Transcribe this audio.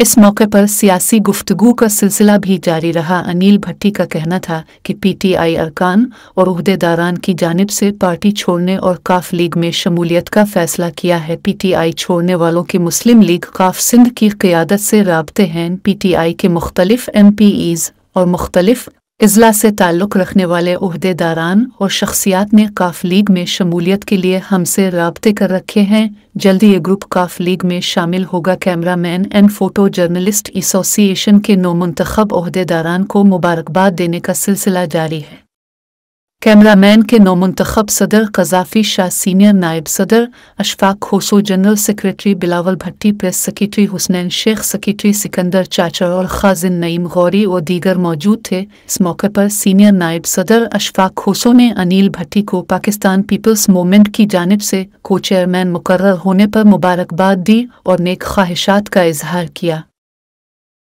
इस मौके पर सियासी गुफ्तगु का सिलसिला भी जारी रहा अनिल भट्टी का कहना था कि पीटीआई अरकान और अहदेदारान की जानब से पार्टी छोड़ने और काफ लीग में शमूलियत का फैसला किया है पीटीआई छोड़ने वालों की मुस्लिम लीग काफ सिंध की क्यादत से रबते हैं पीटीआई के मुख्तलिफ एम पी ईज़ और मुख्तलिफ अजला से ताल्लुक़ रखने वाले अहदेदारान और शख्सियात ने काफ लीग में शमूलियत के लिए हमसे रबते कर रखे हैं जल्दी ये ग्रुप काफ लीग में शामिल होगा cameraman and photo journalist association के नौ अहदेदारान को मुबारकबाद देने का सिलसिला जारी है कैमरामैन के नौमंतखब सदर कजाफी शाह सीनियर नायब सदर Ashfaq Khoso general secretary Bilawal Bhatti press secretary Husnain Sheikh secretary Sikandar चाचा और खाजिन नईम गौरी और दीगर मौजूद थे इस मौके पर सीनियर नायब सदर अशफाक खोसो ने अनिल भट्टी को पाकिस्तान पीपल्स मूवमेंट की जानब से को चेयरमैन मुकर होने पर मुबारकबाद दी और नेक ख्वाहिशात का इजहार किया